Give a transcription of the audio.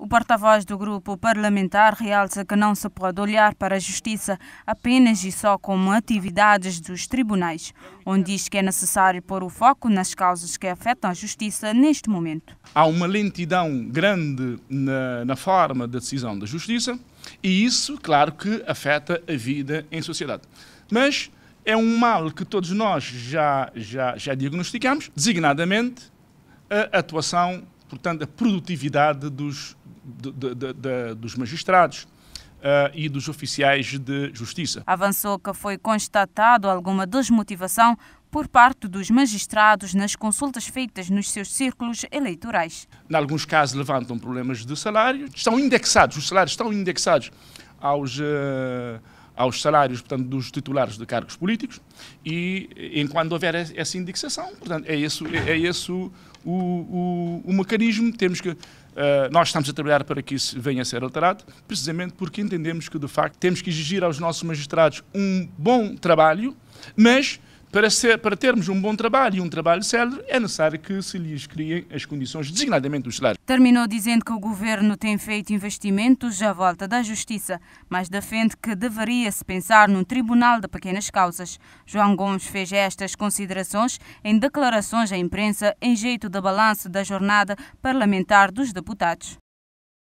O porta-voz do grupo parlamentar realça que não se pode olhar para a justiça apenas e só como atividades dos tribunais, onde diz que é necessário pôr o foco nas causas que afetam a justiça neste momento. Há uma lentidão grande na, na forma da decisão da justiça e isso, claro, que afeta a vida em sociedade. Mas é um mal que todos nós já, já, já diagnosticamos, designadamente a atuação, portanto, a produtividade dos dos magistrados. Uh, e dos oficiais de justiça. Avançou que foi constatado alguma desmotivação por parte dos magistrados nas consultas feitas nos seus círculos eleitorais. Em alguns casos levantam problemas de salário, estão indexados, os salários estão indexados aos. Uh, aos salários, portanto, dos titulares de cargos políticos e enquanto houver essa indexação, portanto, é esse, é, é esse o, o, o mecanismo, temos que Uh, nós estamos a trabalhar para que isso venha a ser alterado, precisamente porque entendemos que, de facto, temos que exigir aos nossos magistrados um bom trabalho, mas para, ser, para termos um bom trabalho e um trabalho célebre, é necessário que se lhes criem as condições, designadamente os salários. Terminou dizendo que o governo tem feito investimentos à volta da justiça, mas defende que deveria-se pensar num tribunal de pequenas causas. João Gomes fez estas considerações em declarações à imprensa em jeito de balanço da jornada parlamentar dos deputados.